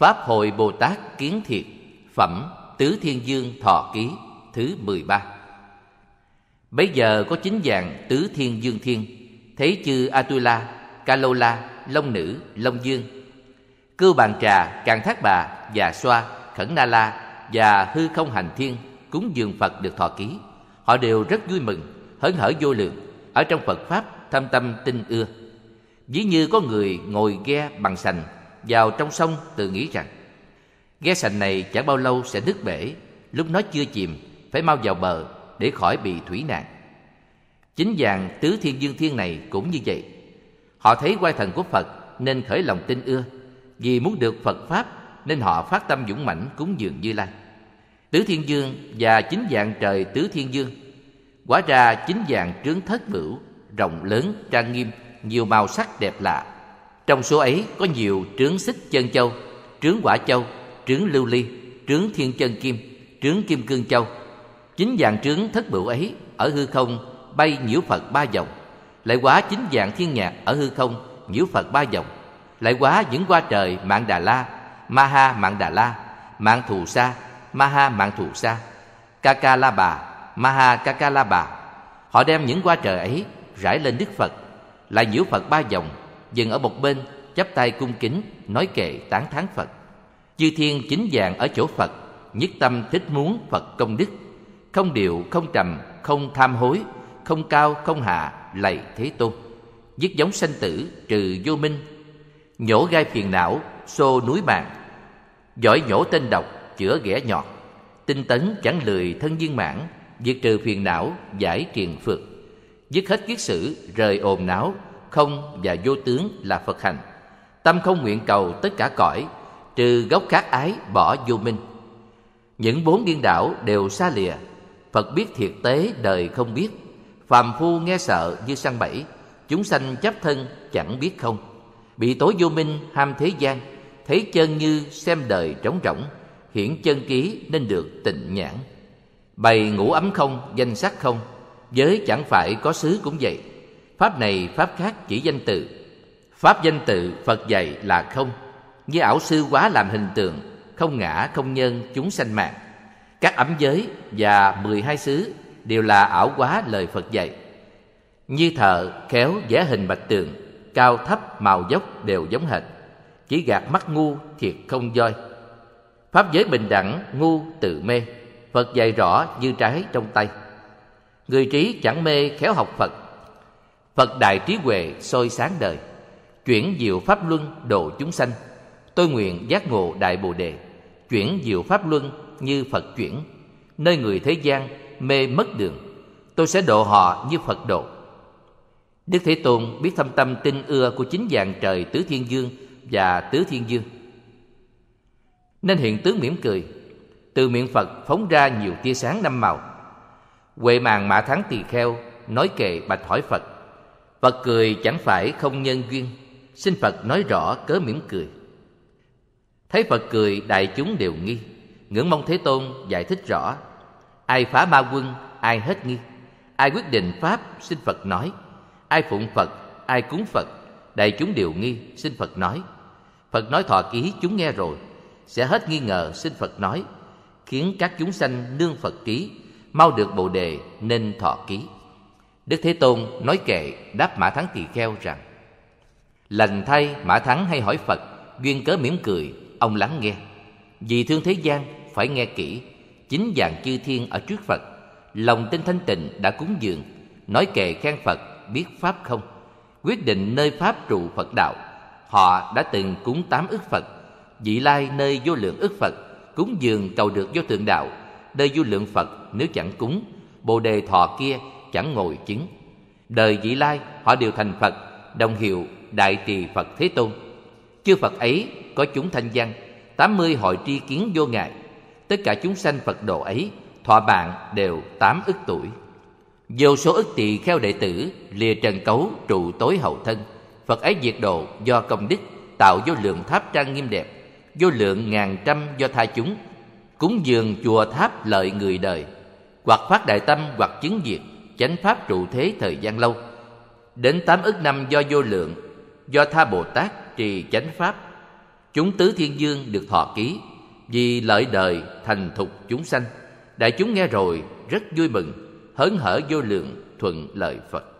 Pháp hội Bồ Tát Kiến Thiệt Phẩm Tứ Thiên Dương Thọ Ký Thứ 13 Bây giờ có chín dạng Tứ Thiên Dương Thiên Thế chư Atula, Kalola, Long Nữ, Long Dương Cư Bàn Trà, Càng Thác Bà, Già Xoa, Khẩn Na La Và Hư Không Hành Thiên Cúng dường Phật được thọ ký Họ đều rất vui mừng, hớn hở vô lượng Ở trong Phật Pháp thâm tâm tinh ưa dĩ như có người ngồi ghe bằng sành vào trong sông tự nghĩ rằng ghe sành này chẳng bao lâu sẽ nứt bể lúc nó chưa chìm phải mau vào bờ để khỏi bị thủy nạn chính dạng tứ thiên dương thiên này cũng như vậy họ thấy quay thần của phật nên khởi lòng tin ưa vì muốn được phật pháp nên họ phát tâm dũng mãnh cúng dường như lai tứ thiên dương và chính dạng trời tứ thiên dương quả ra chính dạng trướng thất bửu rộng lớn trang nghiêm nhiều màu sắc đẹp lạ trong số ấy có nhiều trướng xích chân châu, trướng quả châu, trướng lưu ly, trướng thiên chân kim, trướng kim cương châu. Chính dạng trướng thất bửu ấy ở hư không bay nhiễu Phật ba vòng, lại quá chính dạng thiên nhạc ở hư không nhiễu Phật ba vòng, lại quá những qua trời mạng Đà La, Ma Ha mạng Đà La, mạng Thù Sa, Ma Ha mạng Thù Sa, kaka La Bà, Ma Ha Ca La Bà. Họ đem những qua trời ấy rải lên Đức Phật, lại nhiễu Phật ba vòng dừng ở một bên chắp tay cung kính nói kệ tán thán phật chư thiên chính dạng ở chỗ phật nhất tâm thích muốn phật công đức không điệu không trầm không tham hối không cao không hạ lạy thế tôn giết giống sanh tử trừ vô minh nhổ gai phiền não xô núi bàn giỏi nhổ tên độc chữa ghẻ nhọt tinh tấn chẳng lười thân viên mãn diệt trừ phiền não giải triền phược dứt hết kiết sử rời ồn não không và vô tướng là Phật hành. Tâm không nguyện cầu tất cả cõi, trừ gốc khát ái bỏ vô minh. Những bốn điên đảo đều xa lìa, Phật biết thiệt tế đời không biết. Phàm phu nghe sợ như săn bẫy, chúng sanh chấp thân chẳng biết không. Bị tối vô minh ham thế gian, thấy chân như xem đời trống rỗng, hiển chân ký nên được tịnh nhãn. Bày ngủ ấm không, danh sắc không, giới chẳng phải có xứ cũng vậy Pháp này pháp khác chỉ danh tự Pháp danh tự Phật dạy là không Như ảo sư quá làm hình tượng Không ngã không nhân chúng sanh mạng Các ấm giới và mười hai xứ Đều là ảo quá lời Phật dạy Như thợ khéo vẽ hình bạch tường Cao thấp màu dốc đều giống hệt Chỉ gạt mắt ngu thiệt không doi Pháp giới bình đẳng ngu tự mê Phật dạy rõ như trái trong tay Người trí chẳng mê khéo học Phật Phật đại trí huệ soi sáng đời Chuyển diệu pháp luân độ chúng sanh Tôi nguyện giác ngộ đại bồ đề Chuyển diệu pháp luân như Phật chuyển Nơi người thế gian mê mất đường Tôi sẽ độ họ như Phật độ Đức Thế Tôn biết thâm tâm tinh ưa của chính dạng trời Tứ Thiên Dương và Tứ Thiên Dương Nên hiện tướng mỉm cười Từ miệng Phật phóng ra nhiều tia sáng năm màu Huệ màng mã thắng tỳ kheo Nói kệ bạch hỏi Phật Phật cười chẳng phải không nhân duyên Xin Phật nói rõ cớ mỉm cười Thấy Phật cười đại chúng đều nghi Ngưỡng mong Thế Tôn giải thích rõ Ai phá ma quân ai hết nghi Ai quyết định Pháp xin Phật nói Ai phụng Phật ai cúng Phật Đại chúng đều nghi xin Phật nói Phật nói thọ ký chúng nghe rồi Sẽ hết nghi ngờ xin Phật nói Khiến các chúng sanh nương Phật ký Mau được bồ đề nên thọ ký Đức Thế Tôn nói kệ đáp Mã Thắng Tỳ Kheo rằng Lành thay Mã Thắng hay hỏi Phật Duyên cớ mỉm cười Ông lắng nghe Vì thương thế gian phải nghe kỹ Chính dạng chư thiên ở trước Phật Lòng tin thanh tịnh đã cúng dường Nói kệ khen Phật biết Pháp không Quyết định nơi Pháp trụ Phật đạo Họ đã từng cúng tám ức Phật Vị lai nơi vô lượng ức Phật Cúng dường cầu được vô thượng đạo Nơi vô lượng Phật nếu chẳng cúng Bồ đề thọ kia chẳng ngồi chứng đời vị lai họ đều thành phật đồng hiệu đại tỳ phật thế tôn chư phật ấy có chúng thanh văn tám mươi hội tri kiến vô ngại tất cả chúng sanh phật độ ấy thọ bạn đều tám ức tuổi vô số ức tỳ kheo đệ tử lìa trần cấu trụ tối hậu thân phật ấy diệt độ do công đức tạo vô lượng tháp trang nghiêm đẹp vô lượng ngàn trăm do tha chúng cúng dường chùa tháp lợi người đời hoặc phát đại tâm hoặc chứng diệt chánh pháp trụ thế thời gian lâu đến tám ức năm do vô lượng do tha bồ tát trì chánh pháp chúng tứ thiên dương được thọ ký vì lợi đời thành thục chúng sanh đại chúng nghe rồi rất vui mừng hớn hở vô lượng thuận lợi phật